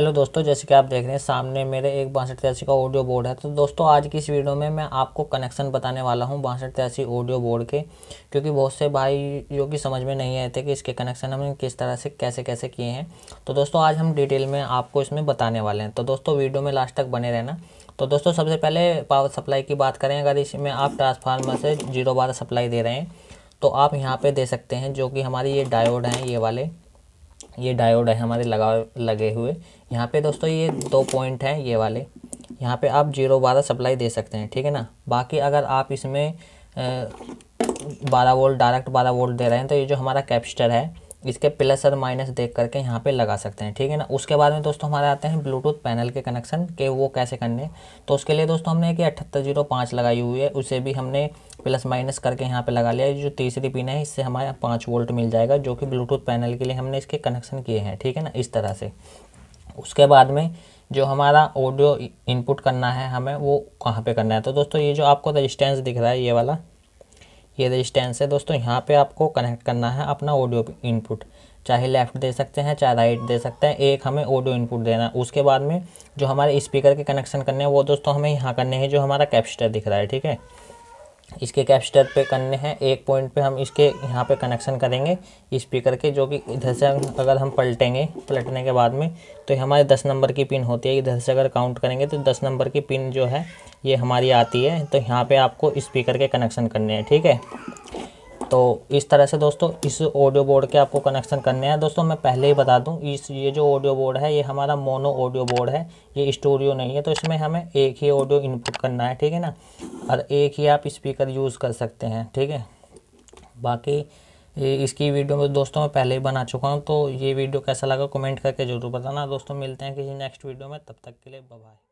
hello दोस्तों जैसे कि आप देख रहे हैं सामने मेरे एक बासठ तिरासी का ऑडियो बोर्ड है तो दोस्तों आज की इस वीडियो में मैं आपको कनेक्शन बताने वाला हूं बासठ तिरासी ऑडियो बोर्ड के क्योंकि बहुत से भाई जो कि समझ में नहीं आए थे कि इसके कनेक्शन हमने किस तरह से कैसे कैसे किए हैं तो दोस्तों आज हम डिटेल में आपको इसमें बताने वाले हैं तो दोस्तों वीडियो में लास्ट तक बने रहना तो दोस्तों सबसे पहले पावर सप्लाई की बात करें अगर इसमें आप ट्रांसफार्मर से जीरो बारह सप्लाई दे रहे हैं तो आप यहाँ पर दे सकते हैं जो कि हमारी ये डायोड हैं ये वाले ये डायोड है हमारे लगा लगे हुए यहाँ पे दोस्तों ये दो पॉइंट हैं ये वाले यहाँ पे आप जीरो बारह सप्लाई दे सकते हैं ठीक है ना बाकी अगर आप इसमें बारह वोल्ट डायरेक्ट बारह वोल्ट दे रहे हैं तो ये जो हमारा कैपेसिटर है इसके प्लस और माइनस देख करके यहाँ पे लगा सकते हैं ठीक है ना उसके बाद में दोस्तों हमारे आते हैं ब्लूटूथ पैनल के कनेक्शन के वो कैसे करने तो उसके लिए दोस्तों हमने एक अठहत्तर जीरो पाँच लगाई हुई है उसे भी हमने प्लस माइनस करके यहाँ पे लगा लिया जो तीसरी पिन है इससे हमारा पाँच वोल्ट मिल जाएगा जो कि ब्लूटूथ पैनल के लिए हमने इसके कनेक्शन किए हैं ठीक है ना इस तरह से उसके बाद में जो हमारा ऑडियो इनपुट करना है हमें वो कहाँ पे करना है तो दोस्तों ये जो आपको रजिस्टेंस दिख रहा है ये वाला ये रजिस्टेंस है दोस्तों यहाँ पे आपको कनेक्ट करना है अपना ऑडियो इनपुट चाहे लेफ़्ट दे सकते हैं चाहे राइट दे सकते हैं एक हमें ऑडियो इनपुट देना है उसके बाद में जो हमारे स्पीकर के कनेक्शन करने हैं वो दोस्तों हमें यहाँ करने हैं जो हमारा कैपेसिटर दिख रहा है ठीक है इसके कैपेसिटर पे करने हैं एक पॉइंट पे हम इसके यहाँ पे कनेक्शन करेंगे स्पीकर के जो कि इधर से अगर हम पलटेंगे पलटने के बाद में तो हमारे दस नंबर की पिन होती है इधर से अगर काउंट करेंगे तो दस नंबर की पिन जो है ये हमारी आती है तो यहाँ पे आपको स्पीकर के कनेक्शन करने हैं ठीक है तो इस तरह से दोस्तों इस ऑडियो बोर्ड के आपको कनेक्शन करने हैं दोस्तों मैं पहले ही बता दूं इस ये जो ऑडियो बोर्ड है ये हमारा मोनो ऑडियो बोर्ड है ये स्टूडियो नहीं है तो इसमें हमें एक ही ऑडियो इनपुट करना है ठीक है ना और एक ही आप स्पीकर यूज़ कर सकते हैं ठीक है बाकी इसकी वीडियो में दोस्तों मैं पहले ही बना चुका हूँ तो ये वीडियो कैसा लगा कमेंट करके ज़रूर बताना दोस्तों मिलते हैं किसी नेक्स्ट वीडियो में तब तक के लिए बाय